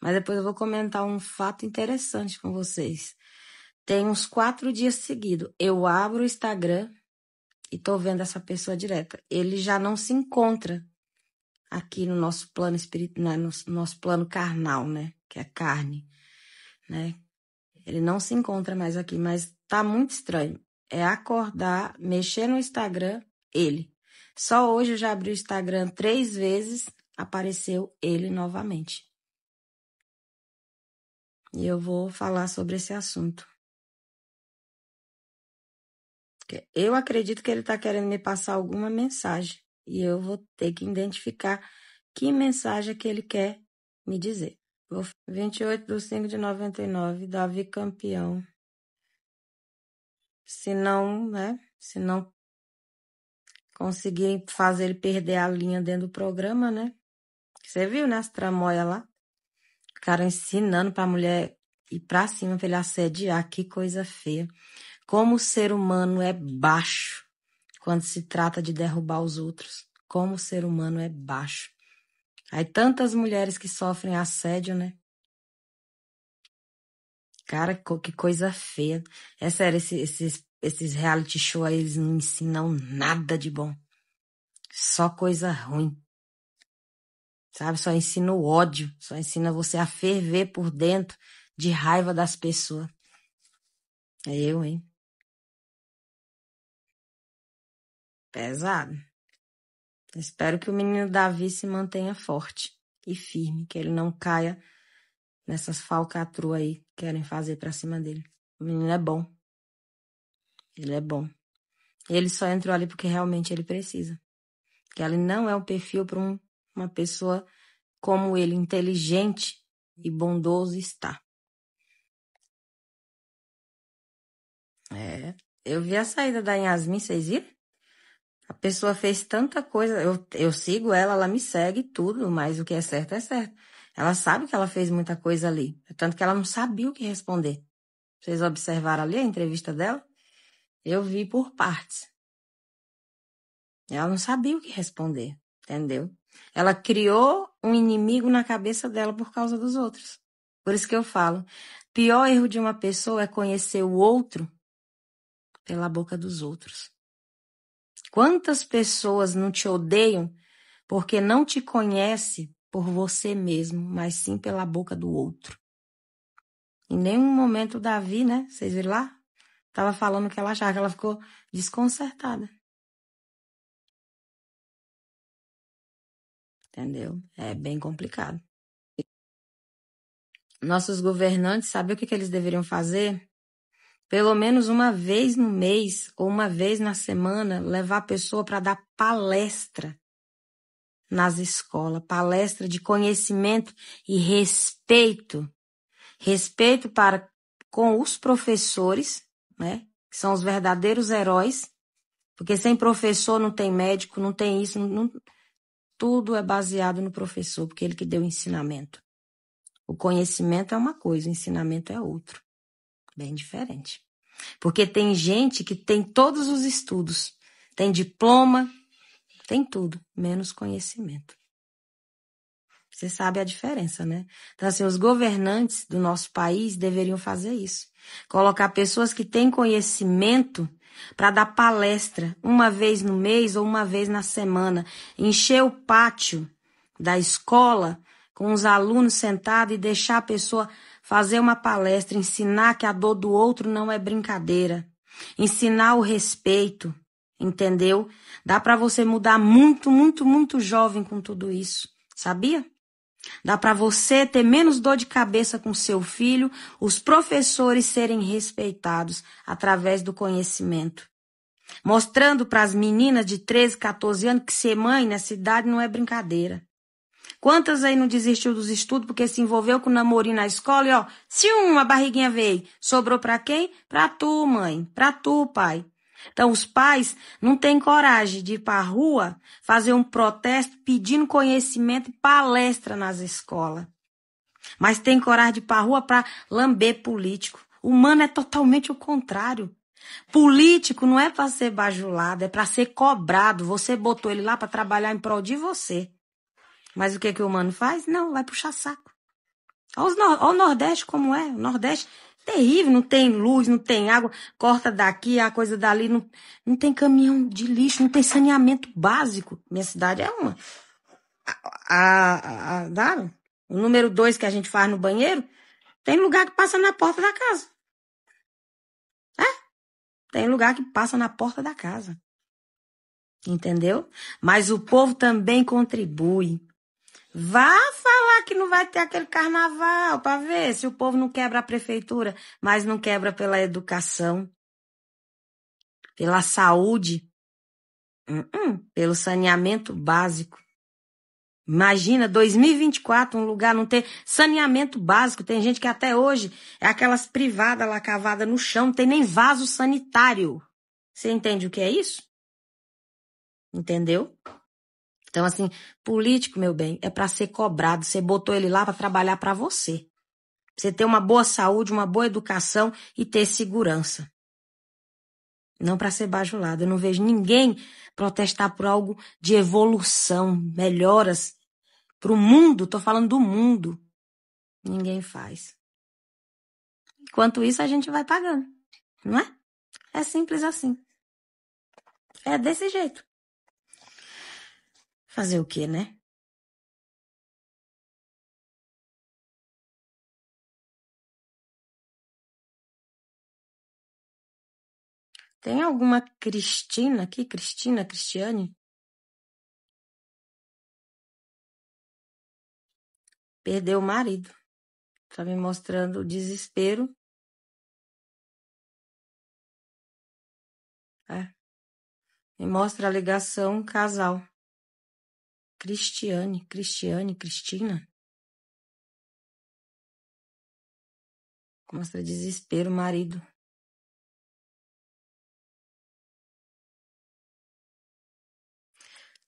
Mas depois eu vou comentar um fato interessante com vocês. Tem uns quatro dias seguidos. Eu abro o Instagram e tô vendo essa pessoa direta. Ele já não se encontra aqui no nosso plano espiritual, no nosso plano carnal, né? Que é carne, né? Ele não se encontra mais aqui, mas tá muito estranho. É acordar, mexer no Instagram, ele. Só hoje eu já abri o Instagram três vezes, apareceu ele novamente. E eu vou falar sobre esse assunto. Eu acredito que ele está querendo me passar alguma mensagem. E eu vou ter que identificar que mensagem que ele quer me dizer. 28 de 5 de 99, Davi campeão. Se não, né? Se não conseguir fazer ele perder a linha dentro do programa, né? Você viu, né? As tramóias lá. Ficaram ensinando para a mulher ir para cima para ele assediar. Que coisa feia. Como o ser humano é baixo quando se trata de derrubar os outros. Como o ser humano é baixo. Aí tantas mulheres que sofrem assédio, né? Cara, que coisa feia. É sério, esses, esses reality show aí, eles não ensinam nada de bom. Só coisa ruim sabe? Só ensina o ódio, só ensina você a ferver por dentro de raiva das pessoas. É eu, hein? Pesado. Espero que o menino Davi se mantenha forte e firme, que ele não caia nessas falcatruas aí que querem fazer pra cima dele. O menino é bom. Ele é bom. Ele só entrou ali porque realmente ele precisa. Que ele não é um perfil para um uma pessoa como ele, inteligente e bondoso está. É, eu vi a saída da Yasmin, vocês viram? A pessoa fez tanta coisa, eu, eu sigo ela, ela me segue tudo, mas o que é certo é certo. Ela sabe que ela fez muita coisa ali, tanto que ela não sabia o que responder. Vocês observaram ali a entrevista dela? Eu vi por partes. Ela não sabia o que responder. Entendeu? Ela criou um inimigo na cabeça dela por causa dos outros. Por isso que eu falo, pior erro de uma pessoa é conhecer o outro pela boca dos outros. Quantas pessoas não te odeiam porque não te conhece por você mesmo, mas sim pela boca do outro. Em nenhum momento Davi, né? Vocês viram lá? Tava falando o que ela achava que ela ficou desconcertada. entendeu? É bem complicado. Nossos governantes, sabe o que, que eles deveriam fazer? Pelo menos uma vez no mês ou uma vez na semana, levar a pessoa para dar palestra nas escolas, palestra de conhecimento e respeito. Respeito para com os professores, né? Que são os verdadeiros heróis, porque sem professor não tem médico, não tem isso, não, tudo é baseado no professor, porque ele que deu o ensinamento. O conhecimento é uma coisa, o ensinamento é outro. Bem diferente. Porque tem gente que tem todos os estudos, tem diploma, tem tudo, menos conhecimento. Você sabe a diferença, né? Então, assim, os governantes do nosso país deveriam fazer isso. Colocar pessoas que têm conhecimento para dar palestra uma vez no mês ou uma vez na semana, encher o pátio da escola com os alunos sentados e deixar a pessoa fazer uma palestra, ensinar que a dor do outro não é brincadeira, ensinar o respeito, entendeu? Dá para você mudar muito, muito, muito jovem com tudo isso, sabia? Dá para você ter menos dor de cabeça com seu filho, os professores serem respeitados através do conhecimento. Mostrando para as meninas de 13, 14 anos que ser mãe nessa idade não é brincadeira. Quantas aí não desistiu dos estudos porque se envolveu com o namorinho na escola e ó, se uma barriguinha veio, sobrou para quem? Para tu, mãe, para tu, pai, então, os pais não têm coragem de ir para a rua fazer um protesto pedindo conhecimento e palestra nas escolas. Mas tem coragem de ir para a rua para lamber político. Humano é totalmente o contrário. Político não é para ser bajulado, é para ser cobrado. Você botou ele lá para trabalhar em prol de você. Mas o que, que o humano faz? Não, vai puxar saco. Olha, o Nordeste como é. O Nordeste terrível, não tem luz, não tem água, corta daqui, a coisa dali, não, não tem caminhão de lixo, não tem saneamento básico. Minha cidade é uma. A, a, a, né? o número dois que a gente faz no banheiro, tem lugar que passa na porta da casa. É? Tem lugar que passa na porta da casa. Entendeu? Mas o povo também contribui. Vá falar que não vai ter aquele carnaval para ver se o povo não quebra a prefeitura, mas não quebra pela educação, pela saúde, uh -uh, pelo saneamento básico. Imagina 2024 um lugar não ter saneamento básico. Tem gente que até hoje é aquelas privadas lá cavada no chão, não tem nem vaso sanitário. Você entende o que é isso? Entendeu? Então, assim, político, meu bem, é para ser cobrado. Você botou ele lá para trabalhar para você. Você ter uma boa saúde, uma boa educação e ter segurança. Não para ser bajulado. Eu não vejo ninguém protestar por algo de evolução, melhoras para o mundo. Estou falando do mundo. Ninguém faz. Enquanto isso, a gente vai pagando, não é? É simples assim. É desse jeito. Fazer o quê, né? Tem alguma Cristina aqui? Cristina, Cristiane? Perdeu o marido. Tá me mostrando o desespero. É. Me mostra a ligação casal. Cristiane, Cristiane, Cristina. Mostra desespero, marido.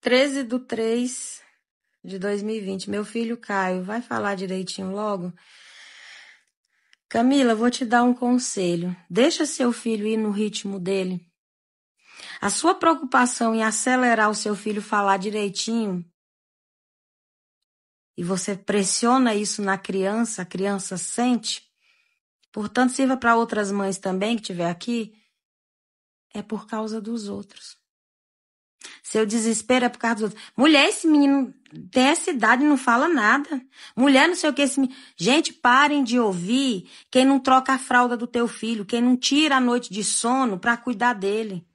Treze do três de 2020. Meu filho Caio, vai falar direitinho logo? Camila, vou te dar um conselho. Deixa seu filho ir no ritmo dele. A sua preocupação em acelerar o seu filho falar direitinho e você pressiona isso na criança, a criança sente. Portanto, sirva para outras mães também que estiver aqui. É por causa dos outros. Seu desespero é por causa dos outros. Mulher, esse menino tem essa idade e não fala nada. Mulher, não sei o que. Esse menino... Gente, parem de ouvir quem não troca a fralda do teu filho, quem não tira a noite de sono para cuidar dele.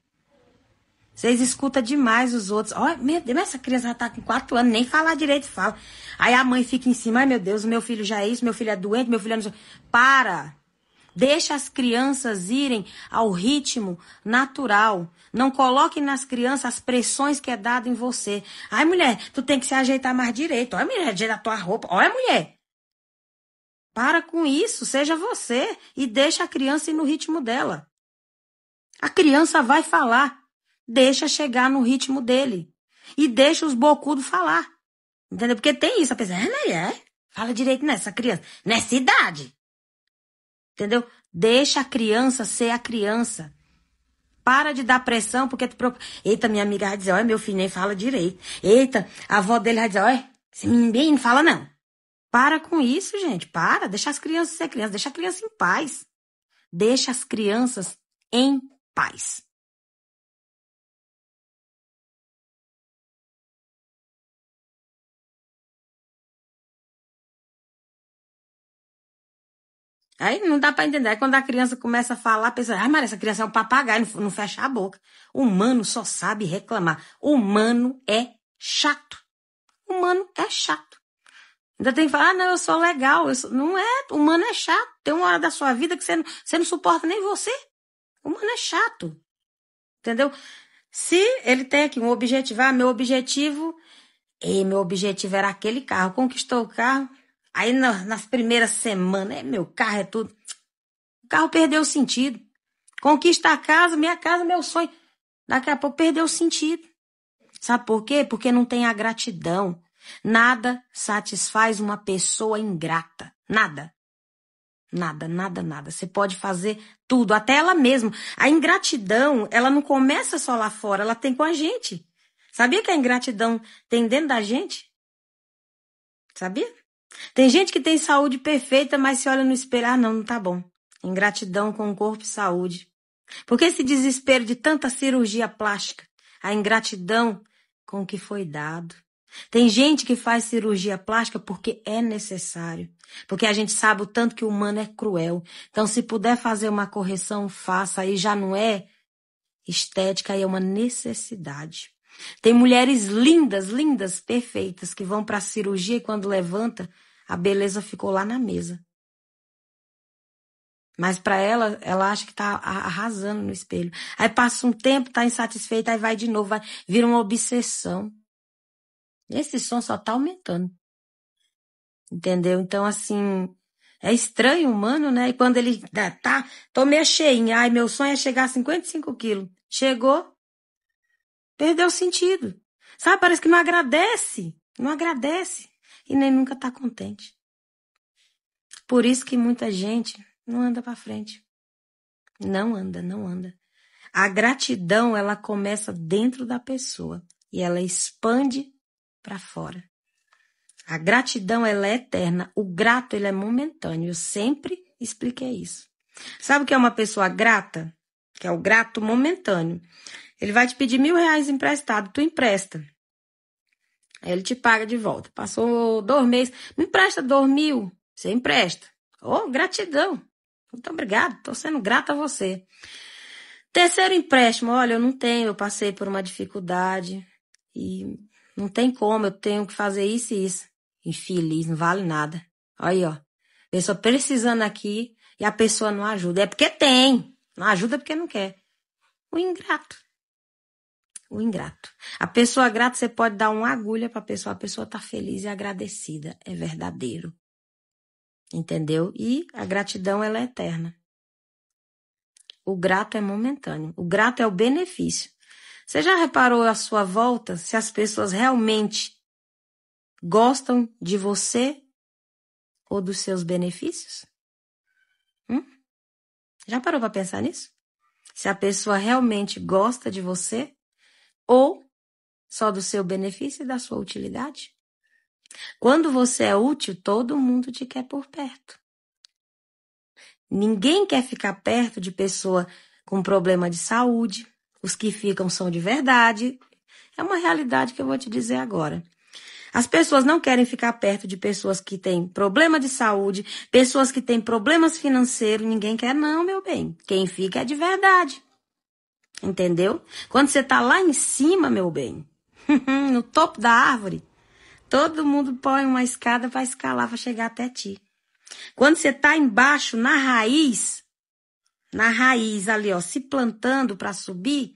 Vocês escutam demais os outros. Olha, meu Deus, essa criança tá com quatro anos, nem falar direito fala. Aí a mãe fica em cima, ai meu Deus, meu filho já é isso, meu filho é doente, meu filho é... Para! Deixa as crianças irem ao ritmo natural. Não coloque nas crianças as pressões que é dado em você. Ai, mulher, tu tem que se ajeitar mais direito. Olha, mulher, ajeita a tua roupa. Olha, mulher. Para com isso, seja você e deixa a criança ir no ritmo dela. A criança vai falar. Deixa chegar no ritmo dele. E deixa os bocudos falar. Entendeu? Porque tem isso. A pessoa, é, né, é. Fala direito nessa criança. Nessa idade. Entendeu? Deixa a criança ser a criança. Para de dar pressão, porque tu preocupa. Eita, minha amiga vai dizer, olha, meu filho nem fala direito. Eita, a avó dele vai dizer, olha, esse ninguém não fala não. Para com isso, gente. Para. Deixa as crianças ser crianças. Deixa a criança em paz. Deixa as crianças em paz. Aí não dá para entender. Aí quando a criança começa a falar, pensa, ah, mas essa criança é um papagaio, não, não fecha a boca. Humano só sabe reclamar. Humano é chato. Humano é chato. Ainda tem que falar, ah, não, eu sou legal. Eu sou... Não é, humano é chato. Tem uma hora da sua vida que você não, você não suporta nem você. Humano é chato. Entendeu? Se ele tem aqui um objetivo, ah, meu objetivo, e meu objetivo era aquele carro, conquistou o carro, Aí na, nas primeiras semanas, é meu carro, é tudo. O carro perdeu o sentido. Conquista a casa, minha casa, meu sonho. Daqui a pouco perdeu o sentido. Sabe por quê? Porque não tem a gratidão. Nada satisfaz uma pessoa ingrata. Nada. Nada, nada, nada. Você pode fazer tudo, até ela mesma. A ingratidão, ela não começa só lá fora, ela tem com a gente. Sabia que a ingratidão tem dentro da gente? Sabia? Tem gente que tem saúde perfeita, mas se olha no espelho, ah, não, não tá bom. Ingratidão com o corpo e saúde. Porque esse desespero de tanta cirurgia plástica, a ingratidão com o que foi dado. Tem gente que faz cirurgia plástica porque é necessário, porque a gente sabe o tanto que o humano é cruel. Então, se puder fazer uma correção, faça. Aí já não é estética, aí é uma necessidade. Tem mulheres lindas, lindas, perfeitas, que vão para a cirurgia e quando levanta, a beleza ficou lá na mesa. Mas para ela, ela acha que tá arrasando no espelho. Aí passa um tempo, tá insatisfeita, aí vai de novo, vai, vira uma obsessão. Esse som só tá aumentando. Entendeu? Então, assim, é estranho humano, né? E quando ele né, tá, tô meio cheinha, ai, meu sonho é chegar a 55 quilos. Chegou, Perdeu o sentido. Sabe? Parece que não agradece. Não agradece. E nem nunca está contente. Por isso que muita gente não anda para frente. Não anda, não anda. A gratidão, ela começa dentro da pessoa e ela expande para fora. A gratidão, ela é eterna. O grato, ele é momentâneo. Eu sempre expliquei isso. Sabe o que é uma pessoa grata? Que é o grato momentâneo. Ele vai te pedir mil reais emprestado, tu empresta. Aí ele te paga de volta. Passou dois meses, me empresta dois mil, você empresta. Oh, gratidão. Muito obrigado, estou sendo grata a você. Terceiro empréstimo, olha, eu não tenho, eu passei por uma dificuldade e não tem como, eu tenho que fazer isso e isso. Infeliz, não vale nada. Aí, ó, pessoa precisando aqui e a pessoa não ajuda. É porque tem, não ajuda porque não quer. O ingrato o ingrato. A pessoa grata, você pode dar uma agulha para a pessoa, a pessoa está feliz e agradecida, é verdadeiro. Entendeu? E a gratidão, ela é eterna. O grato é momentâneo. O grato é o benefício. Você já reparou à sua volta se as pessoas realmente gostam de você ou dos seus benefícios? Hum? Já parou para pensar nisso? Se a pessoa realmente gosta de você ou só do seu benefício e da sua utilidade? Quando você é útil, todo mundo te quer por perto. Ninguém quer ficar perto de pessoa com problema de saúde. Os que ficam são de verdade. É uma realidade que eu vou te dizer agora. As pessoas não querem ficar perto de pessoas que têm problema de saúde, pessoas que têm problemas financeiros. Ninguém quer, não, meu bem. Quem fica é de verdade. Entendeu? Quando você tá lá em cima, meu bem, no topo da árvore, todo mundo põe uma escada para escalar para chegar até ti. Quando você tá embaixo, na raiz, na raiz ali, ó, se plantando para subir,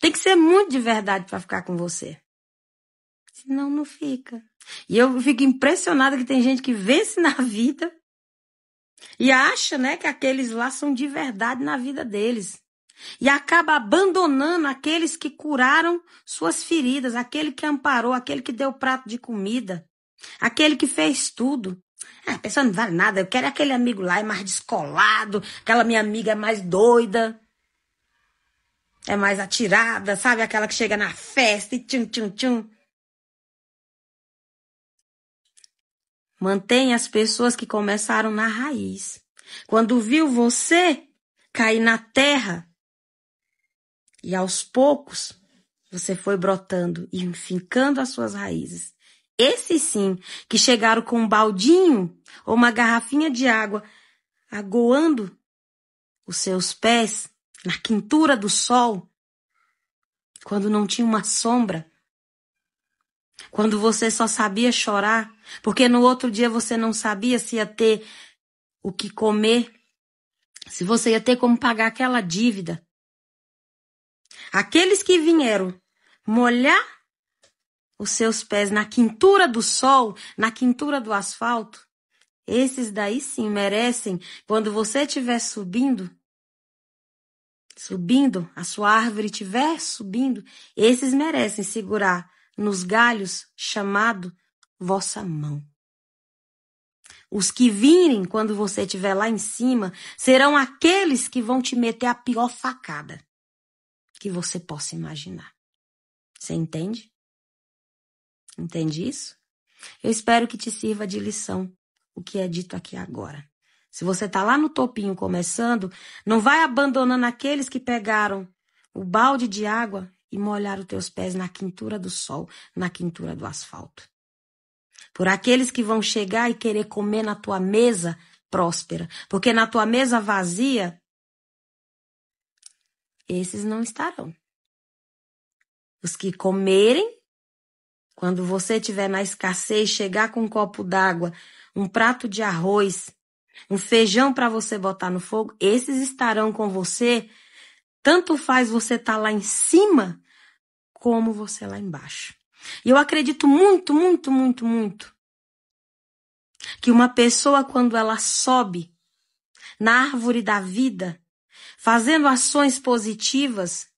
tem que ser muito de verdade para ficar com você. Senão não fica. E eu fico impressionada que tem gente que vence na vida e acha, né, que aqueles lá são de verdade na vida deles e acaba abandonando aqueles que curaram suas feridas, aquele que amparou, aquele que deu prato de comida, aquele que fez tudo. Ah, a pessoa não vale nada, eu quero aquele amigo lá é mais descolado, aquela minha amiga é mais doida, é mais atirada, sabe? Aquela que chega na festa e tchum, tchum, tchum. Mantenha as pessoas que começaram na raiz. Quando viu você cair na terra, e aos poucos, você foi brotando e fincando as suas raízes. Esses sim, que chegaram com um baldinho ou uma garrafinha de água, agoando os seus pés na quintura do sol, quando não tinha uma sombra, quando você só sabia chorar, porque no outro dia você não sabia se ia ter o que comer, se você ia ter como pagar aquela dívida. Aqueles que vieram molhar os seus pés na quintura do sol, na quintura do asfalto, esses daí sim merecem, quando você estiver subindo, subindo, a sua árvore estiver subindo, esses merecem segurar nos galhos chamado vossa mão. Os que virem quando você estiver lá em cima serão aqueles que vão te meter a pior facada que você possa imaginar. Você entende? Entende isso? Eu espero que te sirva de lição o que é dito aqui agora. Se você está lá no topinho começando, não vai abandonando aqueles que pegaram o balde de água e molharam teus pés na quintura do sol, na quintura do asfalto. Por aqueles que vão chegar e querer comer na tua mesa próspera, porque na tua mesa vazia esses não estarão. Os que comerem, quando você tiver na escassez, chegar com um copo d'água, um prato de arroz, um feijão para você botar no fogo, esses estarão com você. Tanto faz você estar tá lá em cima, como você lá embaixo. E eu acredito muito, muito, muito, muito que uma pessoa, quando ela sobe na árvore da vida, fazendo ações positivas,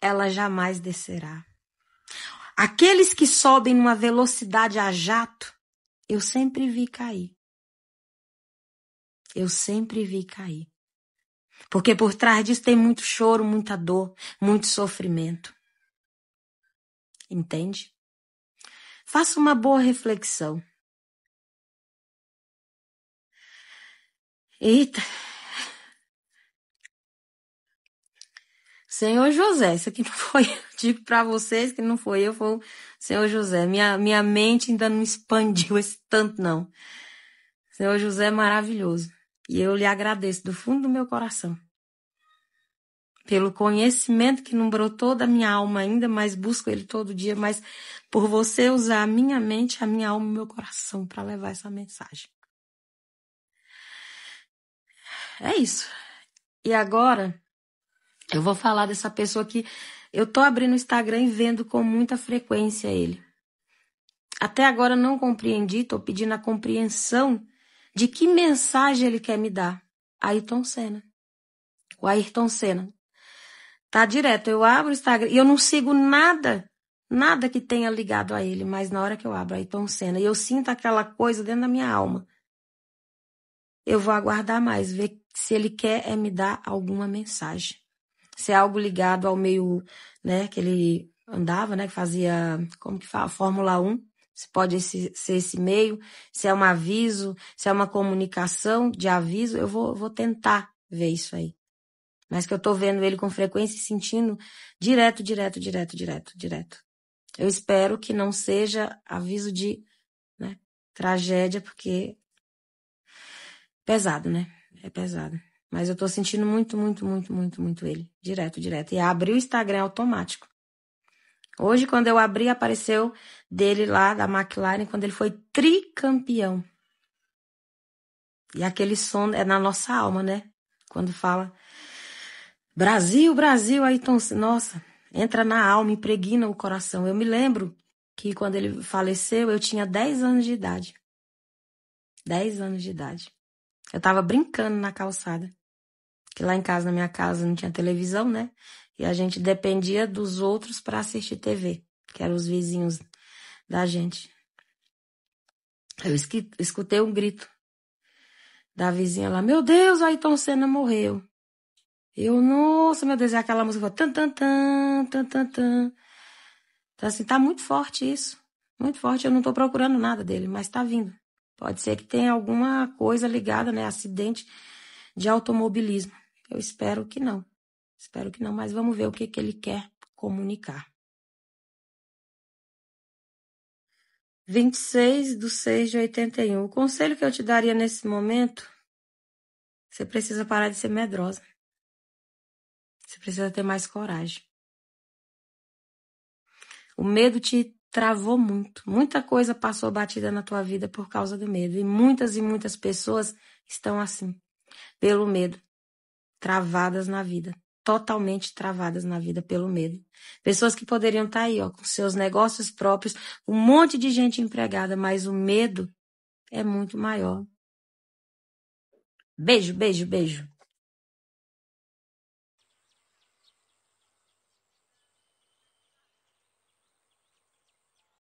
ela jamais descerá. Aqueles que sobem numa velocidade a jato, eu sempre vi cair. Eu sempre vi cair. Porque por trás disso tem muito choro, muita dor, muito sofrimento. Entende? Faça uma boa reflexão. Eita, Senhor José, isso aqui não foi, eu digo para vocês que não foi eu, foi o Senhor José. Minha, minha mente ainda não expandiu esse tanto, não. Senhor José é maravilhoso. E eu lhe agradeço do fundo do meu coração. Pelo conhecimento que não brotou da minha alma ainda, mas busco ele todo dia, mas por você usar a minha mente, a minha alma e meu coração para levar essa mensagem. É isso. E agora, eu vou falar dessa pessoa que eu tô abrindo o Instagram e vendo com muita frequência ele. Até agora não compreendi, tô pedindo a compreensão de que mensagem ele quer me dar. Ayrton Senna. O Ayrton Senna. Tá direto, eu abro o Instagram e eu não sigo nada, nada que tenha ligado a ele, mas na hora que eu abro Ayrton Senna e eu sinto aquela coisa dentro da minha alma. Eu vou aguardar mais, ver se ele quer é me dar alguma mensagem ser algo ligado ao meio, né, que ele andava, né, que fazia, como que fala, Fórmula 1. Se pode esse, ser esse meio, se é um aviso, se é uma comunicação de aviso, eu vou, vou tentar ver isso aí. Mas que eu tô vendo ele com frequência e sentindo direto, direto, direto, direto, direto. Eu espero que não seja aviso de né, tragédia, porque é pesado, né? É pesado. Mas eu tô sentindo muito, muito, muito, muito, muito ele. Direto, direto. E abri o Instagram automático. Hoje, quando eu abri, apareceu dele lá da McLaren, quando ele foi tricampeão. E aquele som é na nossa alma, né? Quando fala Brasil, Brasil, aí nossa, entra na alma, impregna o coração. Eu me lembro que quando ele faleceu, eu tinha 10 anos de idade. 10 anos de idade. Eu tava brincando na calçada que lá em casa, na minha casa, não tinha televisão, né? E a gente dependia dos outros para assistir TV, que eram os vizinhos da gente. Eu escutei um grito da vizinha lá: Meu Deus, o Ayrton Senna morreu. Eu, nossa, meu Deus, é aquela música tan tan tan tan tan tan. Então, assim, tá muito forte isso. Muito forte. Eu não tô procurando nada dele, mas tá vindo. Pode ser que tenha alguma coisa ligada, né? Acidente de automobilismo. Eu espero que não. Espero que não, mas vamos ver o que, que ele quer comunicar. 26 de 6 de 81. O conselho que eu te daria nesse momento, você precisa parar de ser medrosa. Você precisa ter mais coragem. O medo te travou muito. Muita coisa passou batida na tua vida por causa do medo. E muitas e muitas pessoas estão assim, pelo medo travadas na vida, totalmente travadas na vida pelo medo. Pessoas que poderiam estar tá aí, ó, com seus negócios próprios, um monte de gente empregada, mas o medo é muito maior. Beijo, beijo, beijo.